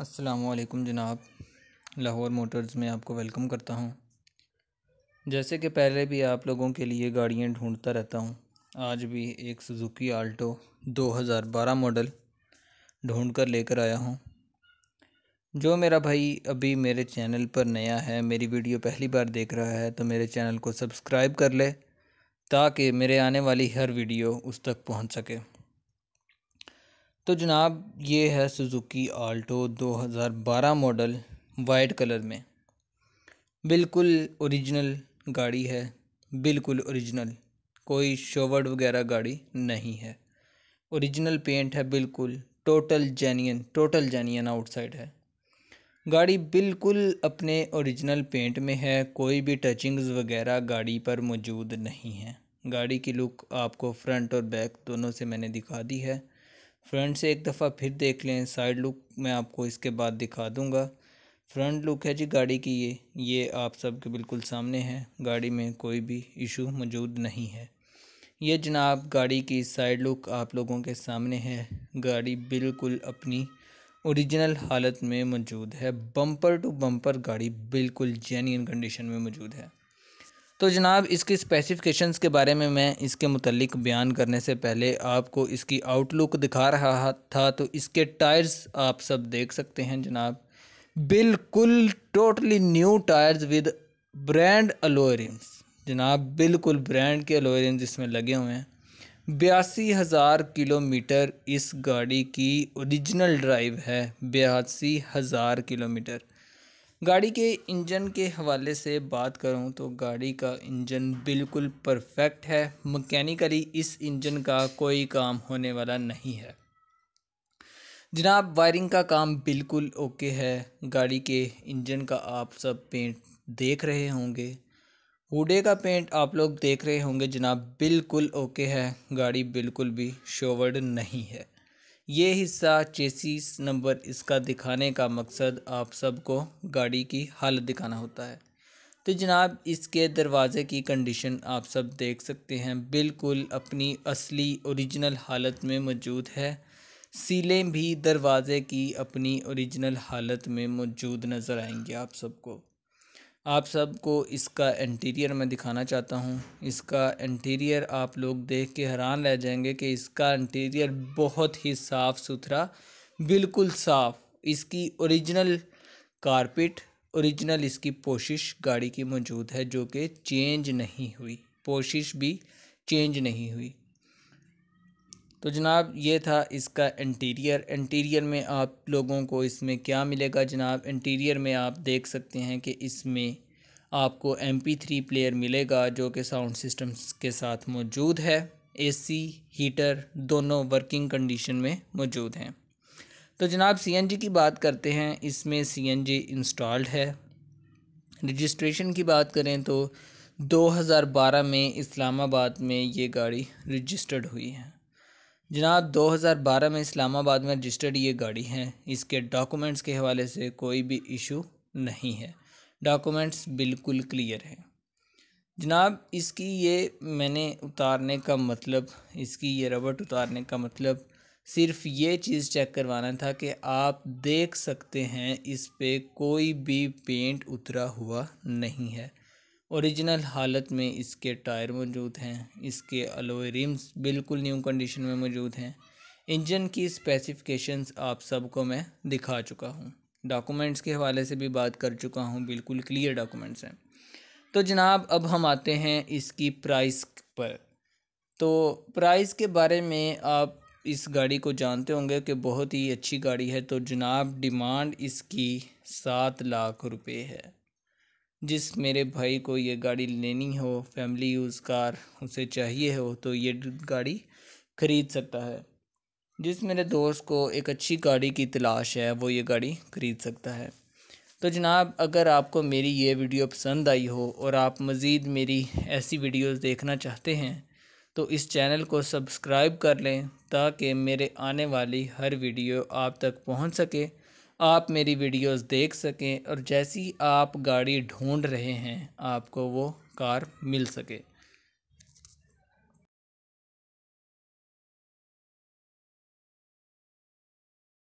असलकुम जनाब लाहौर मोटर्स में आपको वेलकम करता हूँ जैसे कि पहले भी आप लोगों के लिए गाड़ियाँ ढूंढता रहता हूँ आज भी एक सुजुकी आल्टो 2012 मॉडल ढूंढ कर लेकर आया हूँ जो मेरा भाई अभी मेरे चैनल पर नया है मेरी वीडियो पहली बार देख रहा है तो मेरे चैनल को सब्सक्राइब कर ले ताकि मेरे आने वाली हर वीडियो उस तक पहुँच सके तो जनाब ये है Suzuki Alto 2012 model white colour में बिल्कुल ओरिजिनल गाड़ी है बिल्कुल ओरिजिनल कोई शोवर्ड वगैरह गाड़ी नहीं है ओरिजिनल पेंट है बिल्कुल total genuine total genuine outside है गाड़ी बिल्कुल अपने ओरिजिनल पेंट में है कोई भी टचिंग्स वगैरह गाड़ी पर मौजूद नहीं है गाड़ी की लुक आपको फ्रंट और बैक दोनों से मैंने दिखा दी है फ्रंट से एक दफ़ा फिर देख लें साइड लुक मैं आपको इसके बाद दिखा दूंगा फ्रंट लुक है जी गाड़ी की ये ये आप सबके बिल्कुल सामने है गाड़ी में कोई भी इशू मौजूद नहीं है ये जनाब गाड़ी की साइड लुक आप लोगों के सामने है गाड़ी बिल्कुल अपनी ओरिजिनल हालत में मौजूद है बम्पर टू बम्पर गाड़ी बिल्कुल जेन्यन कंडीशन में मौजूद है तो जनाब इसकी स्पेसिफ़िकेशंस के बारे में मैं इसके मतलब बयान करने से पहले आपको इसकी आउटलुक दिखा रहा था तो इसके टायर्स आप सब देख सकते हैं जनाब बिल्कुल totally new tyres with brand alloy rims जनाब बिल्कुल ब्रांड के अलोरिम्स इसमें लगे हुए हैं बयासी हज़ार किलोमीटर इस गाड़ी की ओरिजिनल ड्राइव है बयासी हज़ार किलोमीटर गाड़ी के इंजन के हवाले से बात करूं तो गाड़ी का इंजन बिल्कुल परफेक्ट है मकैनिकली इस इंजन का कोई काम होने वाला नहीं है जनाब वायरिंग का काम बिल्कुल ओके है गाड़ी के इंजन का आप सब पेंट देख रहे होंगे हुडे का पेंट आप लोग देख रहे होंगे जनाब बिल्कुल ओके है गाड़ी बिल्कुल भी शोवर्ड नहीं है ये हिस्सा चेसिस नंबर इसका दिखाने का मकसद आप सबको गाड़ी की हालत दिखाना होता है तो जनाब इसके दरवाज़े की कंडीशन आप सब देख सकते हैं बिल्कुल अपनी असली ओरिजिनल हालत में मौजूद है सीलें भी दरवाज़े की अपनी ओरिजिनल हालत में मौजूद नज़र आएंगी आप सबको आप सबको इसका इंटीरियर मैं दिखाना चाहता हूँ इसका इंटीरियर आप लोग देख के हैरान रह जाएंगे कि इसका इंटीरियर बहुत ही साफ़ सुथरा बिल्कुल साफ़ इसकी ओरिजिनल कारपेट ओरिजिनल इसकी पोशिश गाड़ी की मौजूद है जो कि चेंज नहीं हुई पोशिश भी चेंज नहीं हुई तो जनाब ये था इसका इंटीरियर इंटीरियर में आप लोगों को इसमें क्या मिलेगा जनाब इंटीरियर में आप देख सकते हैं कि इसमें आपको एम पी थ्री प्लेयर मिलेगा जो कि साउंड सिस्टम के साथ मौजूद है एसी हीटर दोनों वर्किंग कंडीशन में मौजूद हैं तो जनाब सीएनजी की बात करते हैं इसमें सीएनजी इंस्टॉल्ड है रजिस्ट्रेशन की बात करें तो 2012 में इस्लामाबाद में ये गाड़ी रजिस्टर्ड हुई है जनाब 2012 में इस्लामाबाद में रजिस्टर्ड ये गाड़ी है इसके डॉक्यूमेंट्स के हवाले से कोई भी इशू नहीं है डॉक्यूमेंट्स बिल्कुल क्लियर हैं जनाब इसकी ये मैंने उतारने का मतलब इसकी ये रबट उतारने का मतलब सिर्फ ये चीज़ चेक करवाना था कि आप देख सकते हैं इस पर कोई भी पेंट उतरा हुआ नहीं है ओरिजिनल हालत में इसके टायर मौजूद हैं इसके अलोए रिम्स बिल्कुल न्यू कंडीशन में मौजूद हैं इंजन की स्पेसिफिकेशंस आप सबको मैं दिखा चुका हूँ डॉक्यूमेंट्स के हवाले से भी बात कर चुका हूँ बिल्कुल क्लियर डॉक्यूमेंट्स हैं तो जनाब अब हम आते हैं इसकी प्राइस पर तो प्राइस के बारे में आप इस गाड़ी को जानते होंगे कि बहुत ही अच्छी गाड़ी है तो जनाब डिमांड इसकी सात लाख रुपए है जिस मेरे भाई को ये गाड़ी लेनी हो फैमिली यूज़ कार उसे चाहिए हो तो ये गाड़ी ख़रीद सकता है जिस मेरे दोस्त को एक अच्छी गाड़ी की तलाश है वो ये गाड़ी ख़रीद सकता है तो जनाब अगर आपको मेरी ये वीडियो पसंद आई हो और आप मज़ीद मेरी ऐसी वीडियोस देखना चाहते हैं तो इस चैनल को सब्सक्राइब कर लें ताकि मेरे आने वाली हर वीडियो आप तक पहुंच सके आप मेरी वीडियोस देख सकें और जैसी आप गाड़ी ढूंढ रहे हैं आपको वो कार मिल सके